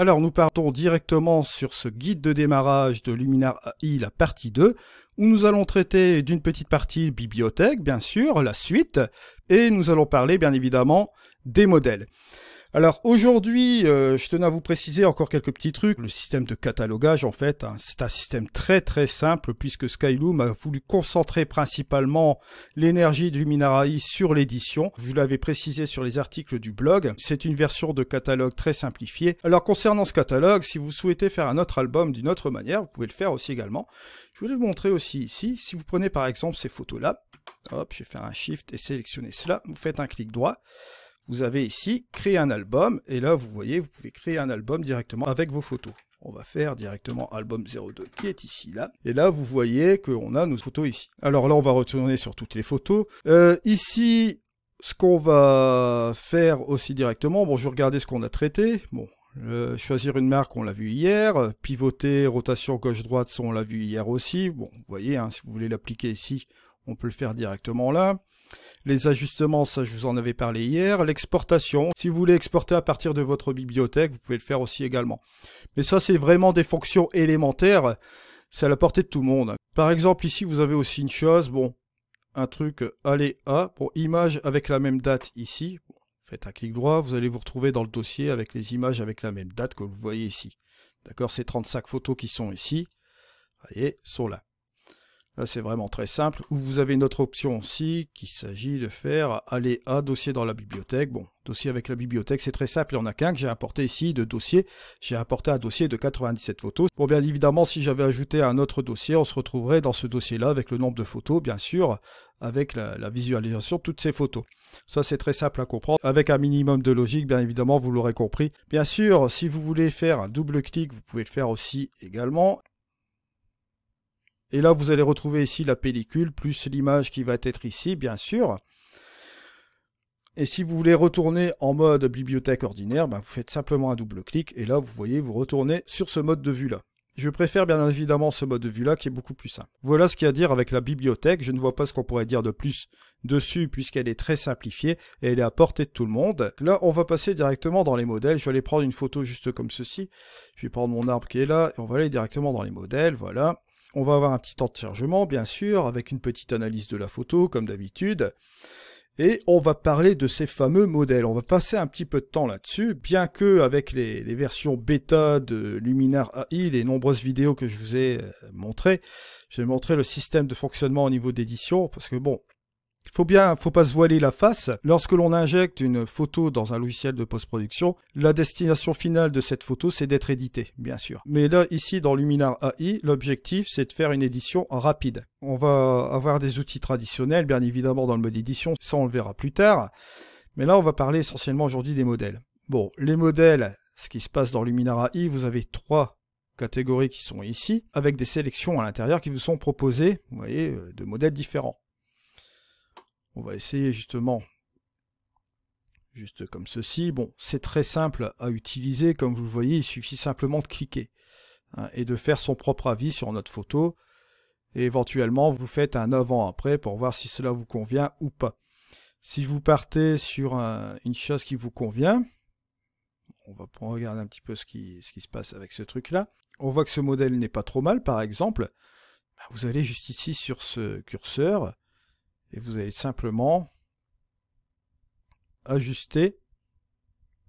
Alors nous partons directement sur ce guide de démarrage de Luminar AI, la partie 2, où nous allons traiter d'une petite partie bibliothèque, bien sûr, la suite, et nous allons parler bien évidemment des modèles. Alors aujourd'hui, euh, je tenais à vous préciser encore quelques petits trucs. Le système de catalogage, en fait, hein, c'est un système très très simple puisque Skyloom a voulu concentrer principalement l'énergie de Minarai sur l'édition. Vous l'avais précisé sur les articles du blog. C'est une version de catalogue très simplifiée. Alors concernant ce catalogue, si vous souhaitez faire un autre album d'une autre manière, vous pouvez le faire aussi également. Je voulais vous montrer aussi ici. Si vous prenez par exemple ces photos-là, hop, je vais faire un Shift et sélectionner cela. Vous faites un clic droit vous avez ici créer un album et là vous voyez vous pouvez créer un album directement avec vos photos. On va faire directement album 02 qui est ici là. Et là vous voyez qu'on a nos photos ici. Alors là on va retourner sur toutes les photos. Euh, ici ce qu'on va faire aussi directement, bon je vais regarder ce qu'on a traité. Bon euh, choisir une marque, on l'a vu hier. Pivoter, rotation gauche-droite, on l'a vu hier aussi. Bon, vous voyez, hein, si vous voulez l'appliquer ici, on peut le faire directement là. Les ajustements, ça je vous en avais parlé hier. L'exportation, si vous voulez exporter à partir de votre bibliothèque, vous pouvez le faire aussi également. Mais ça c'est vraiment des fonctions élémentaires, c'est à la portée de tout le monde. Par exemple ici vous avez aussi une chose, bon, un truc Allez à pour images avec la même date ici. Faites un clic droit, vous allez vous retrouver dans le dossier avec les images avec la même date que vous voyez ici. D'accord, ces 35 photos qui sont ici, vous voyez, sont là. Euh, c'est vraiment très simple. Ou vous avez une autre option aussi, qu'il s'agit de faire aller à dossier dans la bibliothèque. Bon, dossier avec la bibliothèque, c'est très simple. Il n'y en a qu'un que j'ai importé ici de dossier. J'ai importé un dossier de 97 photos. Bon, bien évidemment, si j'avais ajouté un autre dossier, on se retrouverait dans ce dossier-là avec le nombre de photos, bien sûr, avec la, la visualisation de toutes ces photos. Ça, c'est très simple à comprendre. Avec un minimum de logique, bien évidemment, vous l'aurez compris. Bien sûr, si vous voulez faire un double clic, vous pouvez le faire aussi également. Et là, vous allez retrouver ici la pellicule, plus l'image qui va être ici, bien sûr. Et si vous voulez retourner en mode bibliothèque ordinaire, ben, vous faites simplement un double clic, et là, vous voyez, vous retournez sur ce mode de vue-là. Je préfère bien évidemment ce mode de vue-là qui est beaucoup plus simple. Voilà ce qu'il y a à dire avec la bibliothèque. Je ne vois pas ce qu'on pourrait dire de plus dessus puisqu'elle est très simplifiée et elle est à portée de tout le monde. Là, on va passer directement dans les modèles. Je vais aller prendre une photo juste comme ceci. Je vais prendre mon arbre qui est là et on va aller directement dans les modèles. Voilà. On va avoir un petit temps de chargement, bien sûr, avec une petite analyse de la photo, comme d'habitude. Et on va parler de ces fameux modèles. On va passer un petit peu de temps là-dessus, bien que avec les, versions bêta de Luminar AI, les nombreuses vidéos que je vous ai euh, montrées, je vais montrer le système de fonctionnement au niveau d'édition, parce que bon, faut bien, faut pas se voiler la face. Lorsque l'on injecte une photo dans un logiciel de post-production, la destination finale de cette photo, c'est d'être éditée, bien sûr. Mais là, ici, dans Luminar AI, l'objectif, c'est de faire une édition rapide. On va avoir des outils traditionnels, bien évidemment, dans le mode édition. Ça, on le verra plus tard. Mais là, on va parler essentiellement aujourd'hui des modèles. Bon, les modèles, ce qui se passe dans Luminar AI, vous avez trois catégories qui sont ici, avec des sélections à l'intérieur qui vous sont proposées, vous voyez, euh, de modèles différents. On va essayer justement, juste comme ceci. Bon, c'est très simple à utiliser, comme vous le voyez, il suffit simplement de cliquer hein, et de faire son propre avis sur notre photo. Et éventuellement, vous faites un avant-après pour voir si cela vous convient ou pas. Si vous partez sur une chose qui vous convient, on va regarder un petit peu ce qui se passe avec ce truc-là. On voit que ce modèle n'est pas trop mal, par exemple. Ben, vous allez juste ici sur ce curseur et vous allez simplement ajuster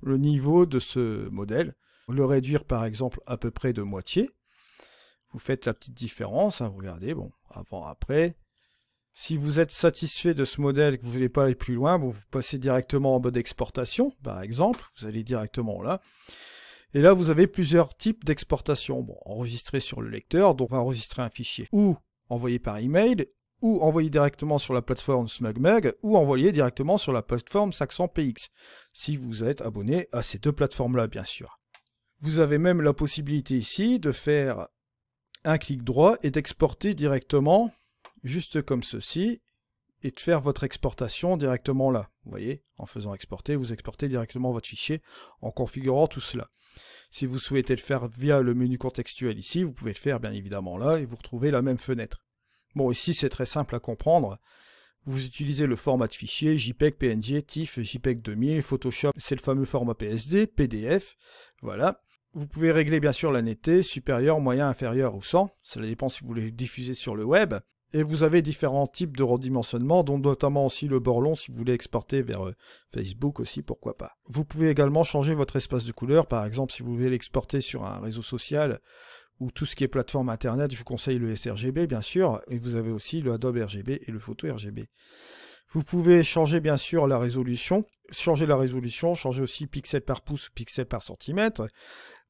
le niveau de ce modèle. Le réduire par exemple à peu près de moitié. Vous faites la petite différence, hein, vous regardez, bon, avant, après. Si vous êtes satisfait de ce modèle et que vous ne voulez pas aller plus loin, vous passez directement en mode exportation, par exemple, vous allez directement là. Et là, vous avez plusieurs types d'exportation. Bon, enregistrer sur le lecteur, donc enregistrer un fichier ou envoyer par email, ou envoyer directement sur la plateforme SmugMug ou envoyer directement sur la plateforme SaxonPX, px si vous êtes abonné à ces deux plateformes-là, bien sûr. Vous avez même la possibilité ici de faire un clic droit et d'exporter directement, juste comme ceci, et de faire votre exportation directement là. Vous voyez, en faisant exporter, vous exportez directement votre fichier en configurant tout cela. Si vous souhaitez le faire via le menu contextuel ici, vous pouvez le faire bien évidemment là et vous retrouvez la même fenêtre. Bon, ici, c'est très simple à comprendre. Vous utilisez le format de fichier JPEG, PNG, TIFF, JPEG 2000, Photoshop, c'est le fameux format PSD, PDF, voilà. Vous pouvez régler bien sûr la netteté, supérieure, moyen, inférieur ou 100, cela dépend si vous voulez diffuser sur le web. Et vous avez différents types de redimensionnement, dont notamment aussi le bord long si vous voulez exporter vers euh, Facebook aussi, pourquoi pas. Vous pouvez également changer votre espace de couleur, par exemple si vous voulez l'exporter sur un réseau social ou tout ce qui est plateforme internet, je vous conseille le sRGB bien sûr, et vous avez aussi le Adobe RGB et le photo RGB. Vous pouvez changer bien sûr la résolution, changer la résolution, changer aussi pixel par pouce, pixel par centimètre,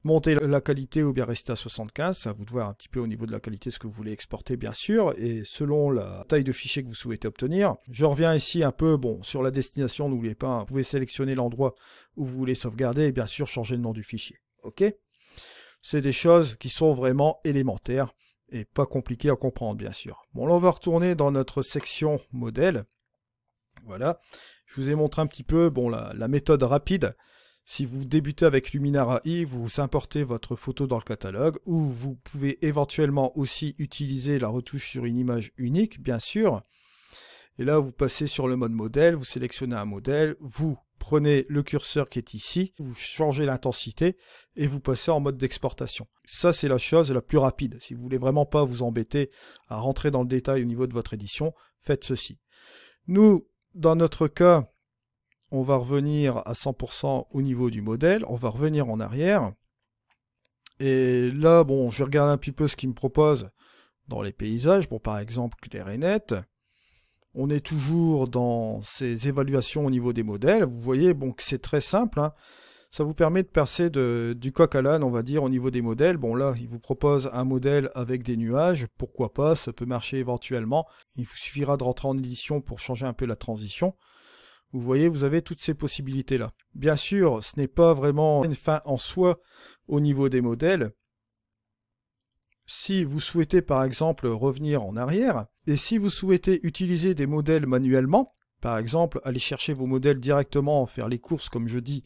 monter la qualité ou bien rester à 75, ça vous devoir un petit peu au niveau de la qualité ce que vous voulez exporter bien sûr, et selon la taille de fichier que vous souhaitez obtenir. Je reviens ici un peu, bon, sur la destination, n'oubliez pas, hein, vous pouvez sélectionner l'endroit où vous voulez sauvegarder et bien sûr changer le nom du fichier. OK c'est des choses qui sont vraiment élémentaires et pas compliquées à comprendre, bien sûr. Bon, là, on va retourner dans notre section modèle. Voilà. Je vous ai montré un petit peu bon, la, méthode rapide. Si vous débutez avec Luminar AI, vous importez votre photo dans le catalogue ou vous pouvez éventuellement aussi utiliser la retouche sur une image unique, bien sûr. Et là, vous passez sur le mode modèle, vous sélectionnez un modèle, vous prenez le curseur qui est ici, vous changez l'intensité et vous passez en mode d'exportation. Ça, c'est la chose la plus rapide. Si vous voulez vraiment pas vous embêter à rentrer dans le détail au niveau de votre édition, faites ceci. Nous, dans notre cas, on va revenir à 100% au niveau du modèle, on va revenir en arrière. Et là, bon, je regarde un petit peu ce qu'il me propose dans les paysages, pour bon, par exemple clair et net on est toujours dans ces évaluations au niveau des modèles. Vous voyez bon, que c'est très simple. Hein. Ça vous permet de percer du coq à l'âne, on va dire, au niveau des modèles. Bon, là, il vous propose un modèle avec des nuages. Pourquoi pas Ça peut marcher éventuellement. Il vous suffira de rentrer en édition pour changer un peu la transition. Vous voyez, vous avez toutes ces possibilités-là. Bien sûr, ce n'est pas vraiment une fin en soi au niveau des modèles, si vous souhaitez par exemple revenir en arrière, et si vous souhaitez utiliser des modèles manuellement, par exemple aller chercher vos modèles directement, faire les courses comme je dis,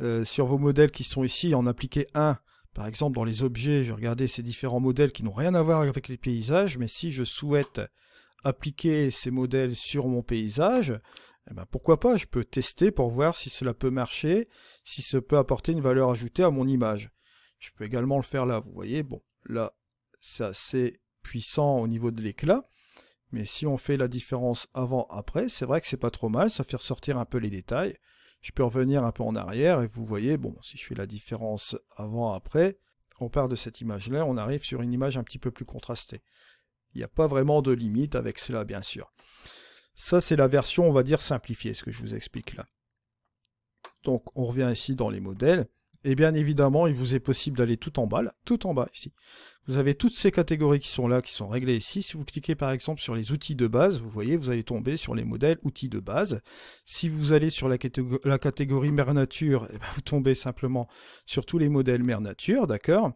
euh, sur vos modèles qui sont ici, en appliquer un, par exemple dans les objets, je regardé ces différents modèles qui n'ont rien à voir avec les paysages, mais si je souhaite appliquer ces modèles sur mon paysage, eh ben pourquoi pas, je peux tester pour voir si cela peut marcher, si ça peut apporter une valeur ajoutée à mon image. Je peux également le faire là, vous voyez, bon, là, c'est assez puissant au niveau de l'éclat. Mais si on fait la différence avant-après, c'est vrai que c'est pas trop mal, ça fait ressortir un peu les détails. Je peux revenir un peu en arrière et vous voyez, bon, si je fais la différence avant-après, on part de cette image-là, on arrive sur une image un petit peu plus contrastée. Il n'y a pas vraiment de limite avec cela, bien sûr. Ça, c'est la version, on va dire, simplifiée, ce que je vous explique là. Donc, on revient ici dans les modèles. Et bien évidemment, il vous est possible d'aller tout en bas, tout en bas ici. Vous avez toutes ces catégories qui sont là, qui sont réglées ici. Si vous cliquez par exemple sur les outils de base, vous voyez, vous allez tomber sur les modèles outils de base. Si vous allez sur la, catégorie, la mer nature, eh ben, vous tombez simplement sur tous les modèles mer nature, d'accord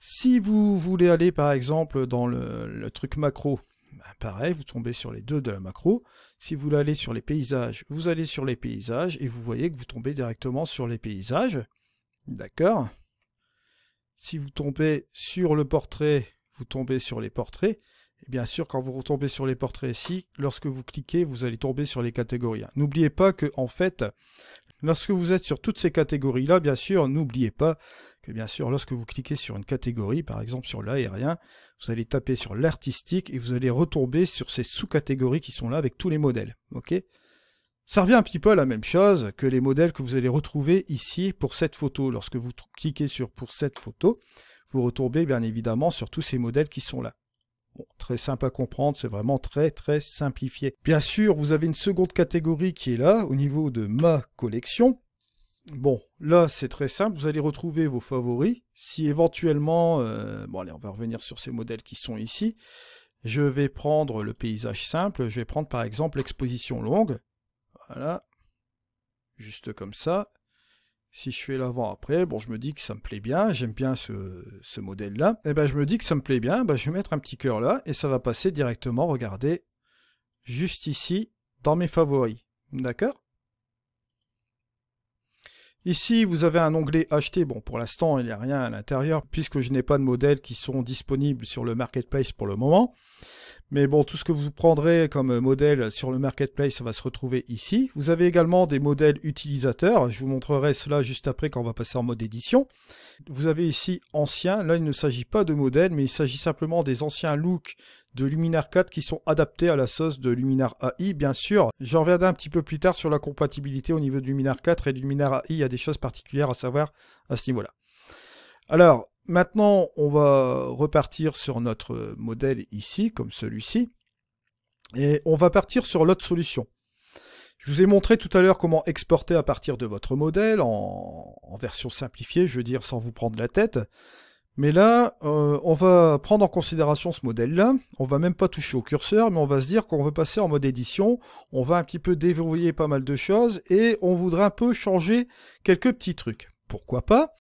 Si vous voulez aller par exemple dans le, truc macro, ben, pareil, vous tombez sur les deux de la macro. Si vous voulez aller sur les paysages, vous allez sur les paysages et vous voyez que vous tombez directement sur les paysages. D'accord Si vous tombez sur le portrait, vous tombez sur les portraits. Et bien sûr, quand vous retombez sur les portraits ici, lorsque vous cliquez, vous allez tomber sur les catégories. N'oubliez pas que, en fait, lorsque vous êtes sur toutes ces catégories-là, bien sûr, n'oubliez pas que, bien sûr, lorsque vous cliquez sur une catégorie, par exemple sur l'aérien, vous allez taper sur l'artistique et vous allez retomber sur ces sous-catégories qui sont là avec tous les modèles. ok ça revient un petit peu à la même chose que les modèles que vous allez retrouver ici pour cette photo. Lorsque vous cliquez sur pour cette photo, vous retombez bien évidemment sur tous ces modèles qui sont là. Bon, très simple à comprendre, c'est vraiment très très simplifié. Bien sûr, vous avez une seconde catégorie qui est là, au niveau de ma collection. Bon, là c'est très simple, vous allez retrouver vos favoris. Si éventuellement, euh, bon allez, on va revenir sur ces modèles qui sont ici. Je vais prendre le paysage simple, je vais prendre par exemple l'exposition longue. Voilà. Juste comme ça. Si je fais l'avant après, bon, je me dis que ça me plaît bien, j'aime bien ce, modèle-là. Et eh ben, je me dis que ça me plaît bien, bah, je vais mettre un petit cœur là, et ça va passer directement, regardez, juste ici, dans mes favoris. D'accord Ici, vous avez un onglet acheter. Bon, pour l'instant, il n'y a rien à l'intérieur puisque je n'ai pas de modèles qui sont disponibles sur le marketplace pour le moment. Mais bon, tout ce que vous prendrez comme modèle sur le marketplace va se retrouver ici. Vous avez également des modèles utilisateurs. Je vous montrerai cela juste après quand on va passer en mode édition. Vous avez ici anciens. Là, il ne s'agit pas de modèles, mais il s'agit simplement des anciens looks de Luminar 4 qui sont adaptés à la sauce de Luminar AI, bien sûr. J'en reviendrai un petit peu plus tard sur la compatibilité au niveau de Luminar 4 et de Luminar AI. Il y a des choses particulières à savoir à ce niveau-là. Alors, Maintenant, on va repartir sur notre modèle ici, comme celui-ci, et on va partir sur l'autre solution. Je vous ai montré tout à l'heure comment exporter à partir de votre modèle en, version simplifiée, je veux dire sans vous prendre la tête. Mais là, euh, on va prendre en considération ce modèle-là. On va même pas toucher au curseur, mais on va se dire qu'on veut passer en mode édition. On va un petit peu déverrouiller pas mal de choses et on voudrait un peu changer quelques petits trucs. Pourquoi pas